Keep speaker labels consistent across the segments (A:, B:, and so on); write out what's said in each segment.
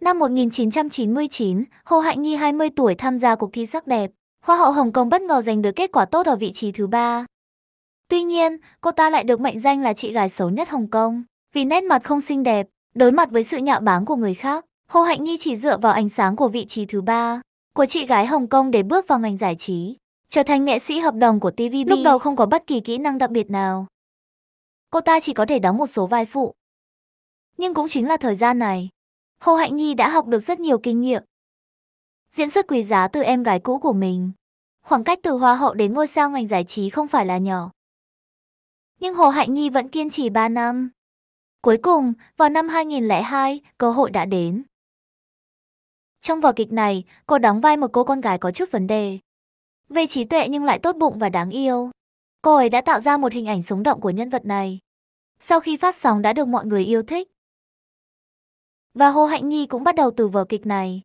A: Năm 1999, Hồ Hạnh Nhi 20 tuổi tham gia cuộc thi sắc đẹp. Hoa hậu Hồng Kông bất ngờ giành được kết quả tốt ở vị trí thứ ba. Tuy nhiên, cô ta lại được mệnh danh là chị gái xấu nhất Hồng Kông. Vì nét mặt không xinh đẹp, đối mặt với sự nhạo báng của người khác, Hồ Hạnh Nhi chỉ dựa vào ánh sáng của vị trí thứ ba của chị gái Hồng Kông để bước vào ngành giải trí, trở thành nghệ sĩ hợp đồng của TVB. Lúc đầu không có bất kỳ kỹ năng đặc biệt nào. Cô ta chỉ có thể đóng một số vai phụ. Nhưng cũng chính là thời gian này, Hồ Hạnh Nhi đã học được rất nhiều kinh nghiệm. Diễn xuất quý giá từ em gái cũ của mình. Khoảng cách từ hoa hậu đến ngôi sao ngành giải trí không phải là nhỏ. Nhưng Hồ Hạnh Nhi vẫn kiên trì 3 năm. Cuối cùng, vào năm 2002, cơ hội đã đến. Trong vở kịch này, cô đóng vai một cô con gái có chút vấn đề. Về trí tuệ nhưng lại tốt bụng và đáng yêu. Cô ấy đã tạo ra một hình ảnh sống động của nhân vật này. Sau khi phát sóng đã được mọi người yêu thích. Và Hồ Hạnh Nhi cũng bắt đầu từ vở kịch này.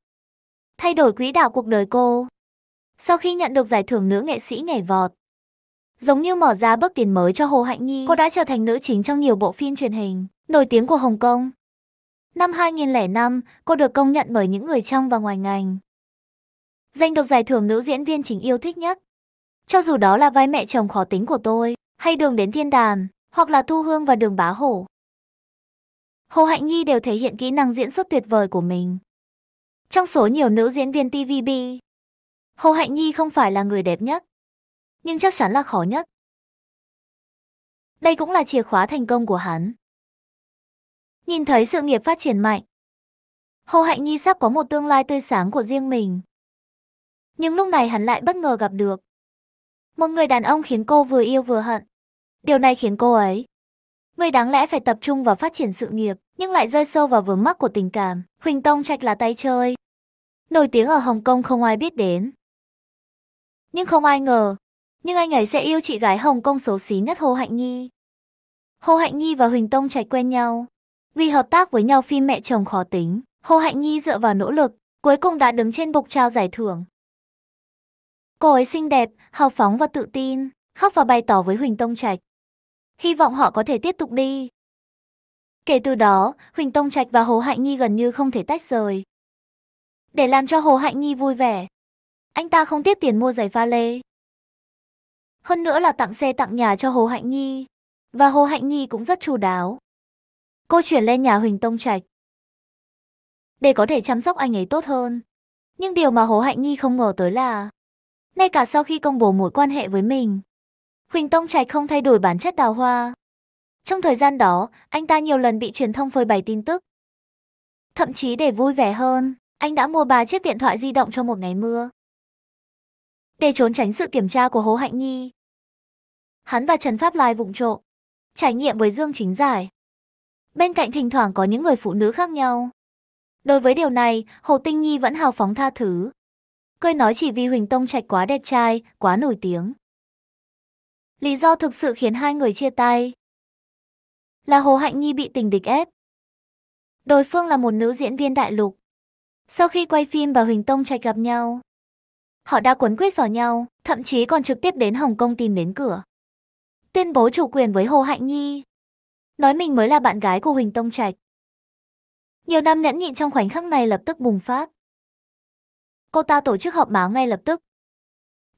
A: Thay đổi quỹ đạo cuộc đời cô. Sau khi nhận được giải thưởng nữ nghệ sĩ nhảy vọt, giống như mở ra bước tiến mới cho Hồ Hạnh Nhi, cô đã trở thành nữ chính trong nhiều bộ phim truyền hình nổi tiếng của Hồng Kông. Năm 2005, cô được công nhận bởi những người trong và ngoài ngành. Giành được giải thưởng nữ diễn viên chính yêu thích nhất. Cho dù đó là vai mẹ chồng khó tính của tôi, hay đường đến thiên đàm hoặc là thu hương và đường bá hổ. Hồ Hạnh Nhi đều thể hiện kỹ năng diễn xuất tuyệt vời của mình. Trong số nhiều nữ diễn viên TVB, Hồ Hạnh Nhi không phải là người đẹp nhất, nhưng chắc chắn là khó nhất. Đây cũng là chìa khóa thành công của hắn. Nhìn thấy sự nghiệp phát triển mạnh, Hồ Hạnh Nhi sắp có một tương lai tươi sáng của riêng mình. Nhưng lúc này hắn lại bất ngờ gặp được một người đàn ông khiến cô vừa yêu vừa hận. Điều này khiến cô ấy Người đáng lẽ phải tập trung vào phát triển sự nghiệp, nhưng lại rơi sâu vào vướng mắc của tình cảm. Huỳnh Tông Trạch là tay chơi. Nổi tiếng ở Hồng Kông không ai biết đến. Nhưng không ai ngờ, nhưng anh ấy sẽ yêu chị gái Hồng Kông xấu xí nhất Hồ Hạnh Nhi. Hồ Hạnh Nhi và Huỳnh Tông Trạch quen nhau. Vì hợp tác với nhau phim Mẹ chồng khó tính, Hồ Hạnh Nhi dựa vào nỗ lực, cuối cùng đã đứng trên bục trao giải thưởng. Cô ấy xinh đẹp, hào phóng và tự tin, khóc và bày tỏ với Huỳnh Tông Trạch, Hy vọng họ có thể tiếp tục đi. Kể từ đó, Huỳnh Tông Trạch và Hồ Hạnh Nhi gần như không thể tách rời. Để làm cho Hồ Hạnh Nhi vui vẻ, anh ta không tiếc tiền mua giày pha lê. Hơn nữa là tặng xe tặng nhà cho Hồ Hạnh Nhi. Và Hồ Hạnh Nhi cũng rất chu đáo. Cô chuyển lên nhà Huỳnh Tông Trạch. Để có thể chăm sóc anh ấy tốt hơn. Nhưng điều mà Hồ Hạnh Nhi không ngờ tới là ngay cả sau khi công bố mối quan hệ với mình, Huỳnh Tông Trạch không thay đổi bản chất đào hoa. Trong thời gian đó, anh ta nhiều lần bị truyền thông phơi bày tin tức. Thậm chí để vui vẻ hơn, anh đã mua ba chiếc điện thoại di động cho một ngày mưa. Để trốn tránh sự kiểm tra của Hồ Hạnh Nhi. Hắn và Trần Pháp Lai vụng trộm, trải nghiệm với Dương Chính Giải. Bên cạnh thỉnh thoảng có những người phụ nữ khác nhau. Đối với điều này, Hồ Tinh Nhi vẫn hào phóng tha thứ. Cười nói chỉ vì Huỳnh Tông Trạch quá đẹp trai, quá nổi tiếng. Lý do thực sự khiến hai người chia tay là Hồ Hạnh Nhi bị tình địch ép. Đối phương là một nữ diễn viên đại lục. Sau khi quay phim và Huỳnh Tông Trạch gặp nhau, họ đã quấn quýt vào nhau, thậm chí còn trực tiếp đến Hồng Kông tìm đến cửa. Tuyên bố chủ quyền với Hồ Hạnh Nhi, nói mình mới là bạn gái của Huỳnh Tông Trạch. Nhiều năm nhẫn nhịn trong khoảnh khắc này lập tức bùng phát. Cô ta tổ chức họp báo ngay lập tức.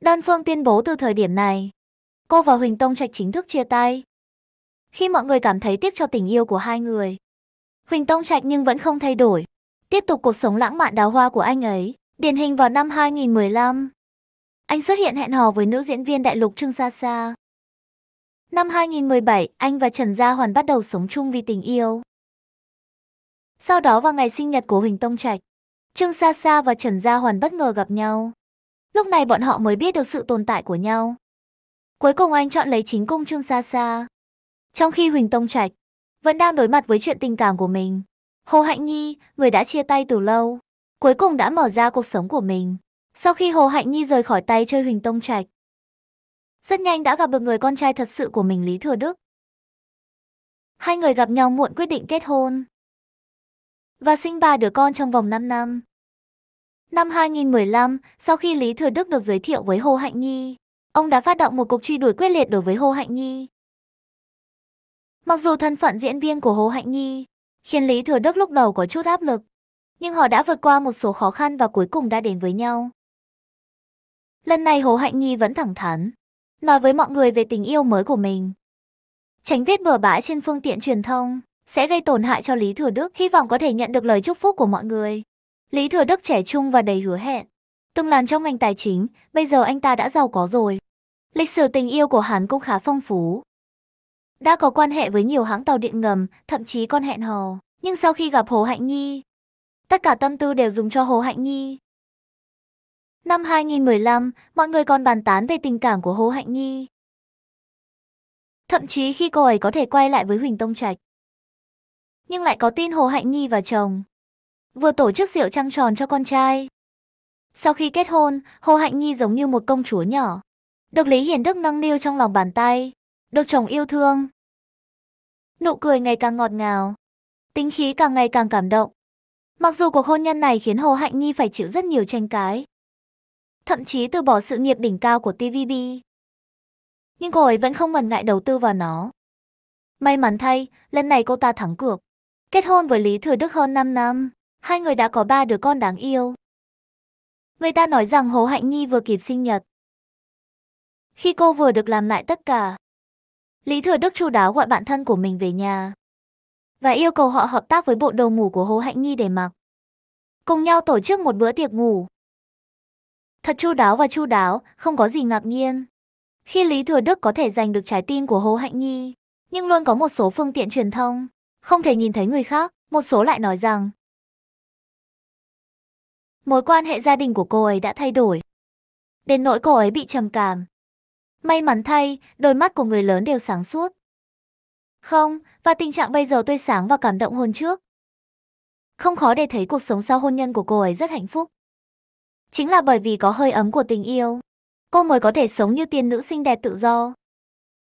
A: Đơn phương tuyên bố từ thời điểm này, cô và Huỳnh Tông Trạch chính thức chia tay. Khi mọi người cảm thấy tiếc cho tình yêu của hai người, Huỳnh Tông Trạch nhưng vẫn không thay đổi, tiếp tục cuộc sống lãng mạn đào hoa của anh ấy, điển hình vào năm 2015. Anh xuất hiện hẹn hò với nữ diễn viên đại lục Trương Sa Sa. Năm 2017, anh và Trần Gia Hoàn bắt đầu sống chung vì tình yêu. Sau đó vào ngày sinh nhật của Huỳnh Tông Trạch, Trương Sa Sa và Trần Gia Hoàn bất ngờ gặp nhau. Lúc này bọn họ mới biết được sự tồn tại của nhau. Cuối cùng anh chọn lấy chính cung Trương Xa Xa. Trong khi Huỳnh Tông Trạch vẫn đang đối mặt với chuyện tình cảm của mình, Hồ Hạnh Nhi, người đã chia tay từ lâu, cuối cùng đã mở ra cuộc sống của mình. Sau khi Hồ Hạnh Nhi rời khỏi tay chơi Huỳnh Tông Trạch, rất nhanh đã gặp được người con trai thật sự của mình Lý Thừa Đức. Hai người gặp nhau muộn quyết định kết hôn và sinh ba đứa con trong vòng 5 năm. Năm 2015, sau khi Lý Thừa Đức được giới thiệu với Hồ Hạnh Nhi, ông đã phát động một cuộc truy đuổi quyết liệt đối với Hồ Hạnh Nhi. Mặc dù thân phận diễn viên của Hồ Hạnh Nhi khiến Lý Thừa Đức lúc đầu có chút áp lực, nhưng họ đã vượt qua một số khó khăn và cuối cùng đã đến với nhau. Lần này Hồ Hạnh Nhi vẫn thẳng thắn, nói với mọi người về tình yêu mới của mình. Tránh viết bừa bãi trên phương tiện truyền thông sẽ gây tổn hại cho Lý Thừa Đức, hy vọng có thể nhận được lời chúc phúc của mọi người. Lý Thừa Đức trẻ trung và đầy hứa hẹn. Từng làm trong ngành tài chính, bây giờ anh ta đã giàu có rồi. Lịch sử tình yêu của hắn cũng khá phong phú. Đã có quan hệ với nhiều hãng tàu điện ngầm, thậm chí còn hẹn hò. Nhưng sau khi gặp Hồ Hạnh Nhi, tất cả tâm tư đều dùng cho Hồ Hạnh Nhi. Năm 2015, mọi người còn bàn tán về tình cảm của Hồ Hạnh Nhi. Thậm chí khi cô ấy có thể quay lại với Huỳnh Tông Trạch. Nhưng lại có tin Hồ Hạnh Nhi và chồng. Vừa tổ chức rượu trăng tròn cho con trai. Sau khi kết hôn, Hồ Hạnh Nhi giống như một công chúa nhỏ. Được Lý Hiển Đức nâng niu trong lòng bàn tay, được chồng yêu thương. Nụ cười ngày càng ngọt ngào, tính khí càng ngày càng cảm động. Mặc dù cuộc hôn nhân này khiến Hồ Hạnh Nhi phải chịu rất nhiều tranh cãi, thậm chí từ bỏ sự nghiệp đỉnh cao của TVB. Nhưng cô ấy vẫn không ngần ngại đầu tư vào nó. May mắn thay, lần này cô ta thắng cược. Kết hôn với Lý Thừa Đức hơn 5 năm, hai người đã có ba đứa con đáng yêu. Người ta nói rằng Hồ Hạnh Nhi vừa kịp sinh nhật, khi cô vừa được làm lại tất cả, Lý Thừa Đức chu đáo gọi bạn thân của mình về nhà và yêu cầu họ hợp tác với bộ đồ ngủ của Hồ Hạnh Nhi để mặc. Cùng nhau tổ chức một bữa tiệc ngủ. Thật chu đáo và chu đáo, không có gì ngạc nhiên. Khi Lý Thừa Đức có thể giành được trái tim của Hồ Hạnh Nhi, nhưng luôn có một số phương tiện truyền thông, không thể nhìn thấy người khác, một số lại nói rằng mối quan hệ gia đình của cô ấy đã thay đổi. Đến nỗi cô ấy bị trầm cảm, May mắn thay, đôi mắt của người lớn đều sáng suốt. Không, và tình trạng bây giờ tươi sáng và cảm động hơn trước. Không khó để thấy cuộc sống sau hôn nhân của cô ấy rất hạnh phúc. Chính là bởi vì có hơi ấm của tình yêu, cô mới có thể sống như tiên nữ xinh đẹp tự do.